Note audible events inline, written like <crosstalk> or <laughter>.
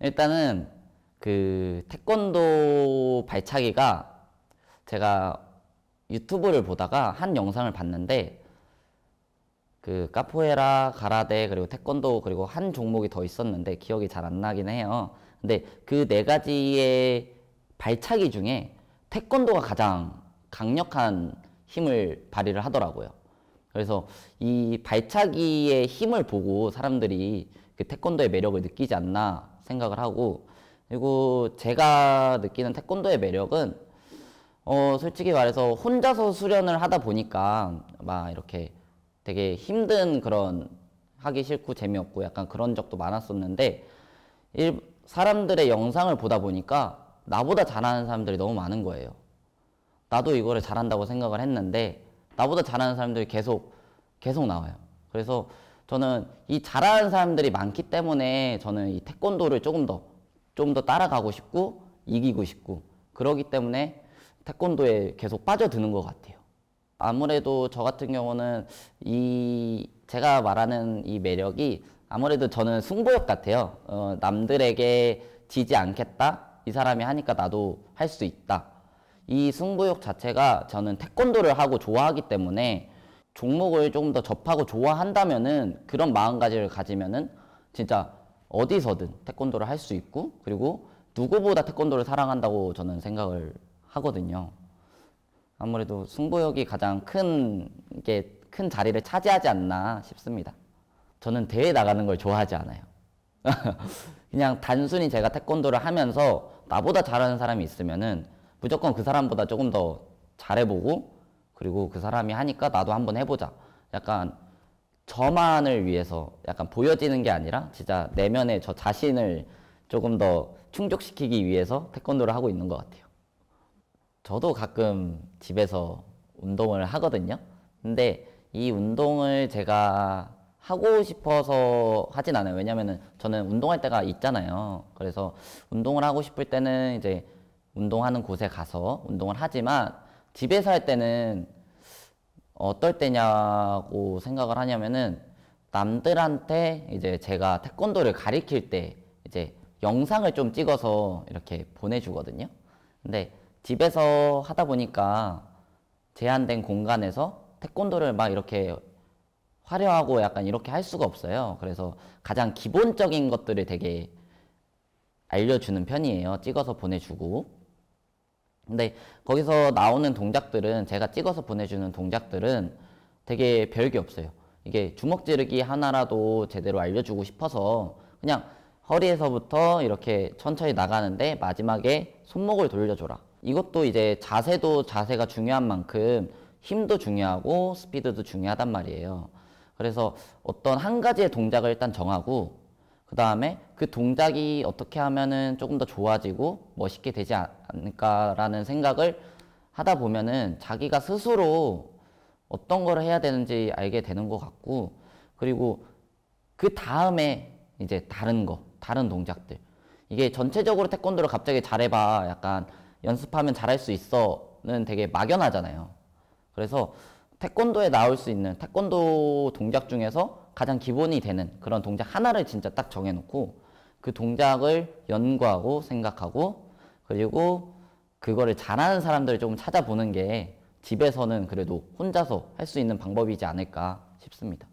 일단은 그 태권도 발차기가 제가 유튜브를 보다가 한 영상을 봤는데 그 카포에라, 가라데, 그리고 태권도, 그리고 한 종목이 더 있었는데 기억이 잘 안 나긴 해요. 근데 그 네 가지의 발차기 중에 태권도가 가장 강력한 힘을 발휘를 하더라고요. 그래서 이 발차기의 힘을 보고 사람들이 그 태권도의 매력을 느끼지 않나 생각을 하고 그리고 제가 느끼는 태권도의 매력은 어 솔직히 말해서 혼자서 수련을 하다 보니까 막 이렇게 되게 힘든 그런 하기 싫고 재미없고 약간 그런 적도 많았었는데 일, 사람들의 영상을 보다 보니까 나보다 잘하는 사람들이 너무 많은 거예요. 나도 이거를 잘한다고 생각을 했는데 나보다 잘하는 사람들이 계속 계속 나와요. 그래서 저는 이 잘하는 사람들이 많기 때문에 저는 이 태권도를 조금 더, 좀 더 따라가고 싶고, 이기고 싶고, 그러기 때문에 태권도에 계속 빠져드는 것 같아요. 아무래도 저 같은 경우는 이, 제가 말하는 이 매력이 아무래도 저는 승부욕 같아요. 어, 남들에게 지지 않겠다. 이 사람이 하니까 나도 할 수 있다. 이 승부욕 자체가 저는 태권도를 하고 좋아하기 때문에 종목을 조금 더 접하고 좋아한다면은 그런 마음가짐을 가지면은 진짜 어디서든 태권도를 할 수 있고 그리고 누구보다 태권도를 사랑한다고 저는 생각을 하거든요. 아무래도 승부욕이 가장 큰 게 큰 자리를 차지하지 않나 싶습니다. 저는 대회 나가는 걸 좋아하지 않아요. <laughs> 그냥 단순히 제가 태권도를 하면서 나보다 잘하는 사람이 있으면은 무조건 그 사람보다 조금 더 잘해보고 그리고 그 사람이 하니까 나도 한번 해보자. 약간 저만을 위해서 약간 보여지는 게 아니라 진짜 내면의 저 자신을 조금 더 충족시키기 위해서 태권도를 하고 있는 것 같아요. 저도 가끔 집에서 운동을 하거든요. 근데 이 운동을 제가 하고 싶어서 하진 않아요. 왜냐면은 저는 운동할 때가 있잖아요. 그래서 운동을 하고 싶을 때는 이제 운동하는 곳에 가서 운동을 하지만 집에서 할 때는 어떨 때냐고 생각을 하냐면은 남들한테 이제 제가 태권도를 가리킬 때 이제 영상을 좀 찍어서 이렇게 보내주거든요. 근데 집에서 하다 보니까 제한된 공간에서 태권도를 막 이렇게 화려하고 약간 이렇게 할 수가 없어요. 그래서 가장 기본적인 것들을 되게 알려주는 편이에요. 찍어서 보내주고. 근데 거기서 나오는 동작들은 제가 찍어서 보내주는 동작들은 되게 별게 없어요. 이게 주먹 지르기 하나라도 제대로 알려주고 싶어서 그냥 허리에서부터 이렇게 천천히 나가는데 마지막에 손목을 돌려줘라. 이것도 이제 자세도 자세가 중요한 만큼 힘도 중요하고 스피드도 중요하단 말이에요. 그래서 어떤 한 가지의 동작을 일단 정하고 그 다음에 그 동작이 어떻게 하면은 조금 더 좋아지고 멋있게 되지 않을까라는 생각을 하다 보면은 자기가 스스로 어떤 걸 해야 되는지 알게 되는 것 같고 그리고 그 다음에 이제 다른 거 다른 동작들 이게 전체적으로 태권도를 갑자기 잘해봐 약간 연습하면 잘할 수 있어는 되게 막연하잖아요 그래서 태권도에 나올 수 있는 태권도 동작 중에서 가장 기본이 되는 그런 동작 하나를 진짜 딱 정해놓고 그 동작을 연구하고 생각하고 그리고 그거를 잘하는 사람들을 조금 찾아보는 게 집에서는 그래도 혼자서 할 수 있는 방법이지 않을까 싶습니다.